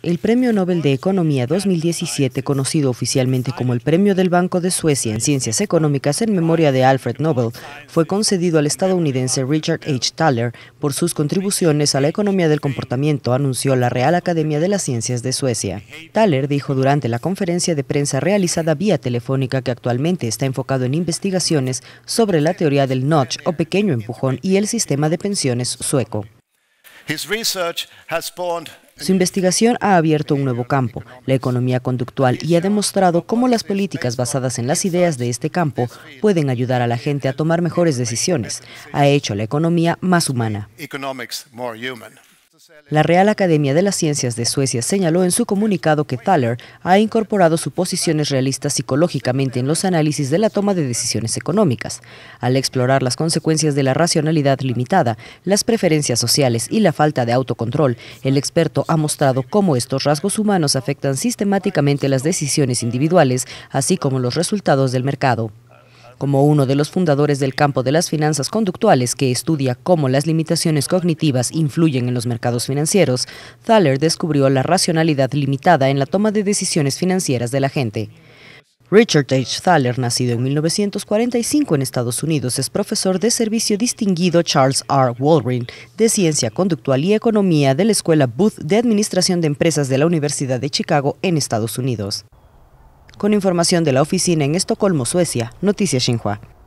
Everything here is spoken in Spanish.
El Premio Nobel de Economía 2017, conocido oficialmente como el Premio del Banco de Suecia en Ciencias Económicas en memoria de Alfred Nobel, fue concedido al estadounidense Richard H. Thaler por sus contribuciones a la economía del comportamiento, anunció la Real Academia de las Ciencias de Suecia. Thaler dijo durante la conferencia de prensa realizada vía telefónica que actualmente está enfocado en investigaciones sobre la teoría del notch o pequeño empujón y el sistema de pensiones sueco. Su investigación ha abierto un nuevo campo, la economía conductual, y ha demostrado cómo las políticas basadas en las ideas de este campo pueden ayudar a la gente a tomar mejores decisiones. Ha hecho la economía más humana. La Real Academia de las Ciencias de Suecia señaló en su comunicado que Thaler ha incorporado suposiciones realistas psicológicamente en los análisis de la toma de decisiones económicas, al explorar las consecuencias de la racionalidad limitada, las preferencias sociales y la falta de autocontrol. El experto ha mostrado cómo estos rasgos humanos afectan sistemáticamente las decisiones individuales, así como los resultados del mercado. Como uno de los fundadores del campo de las finanzas conductuales que estudia cómo las limitaciones cognitivas influyen en los mercados financieros, Thaler descubrió la racionalidad limitada en la toma de decisiones financieras de la gente. Richard H. Thaler, nacido en 1945 en Estados Unidos, es profesor de servicio distinguido Charles R. Walgreen de Ciencia Conductual y Economía de la Escuela Booth de Administración de Empresas de la Universidad de Chicago en Estados Unidos. Con información de la oficina en Estocolmo, Suecia, Noticias Xinhua.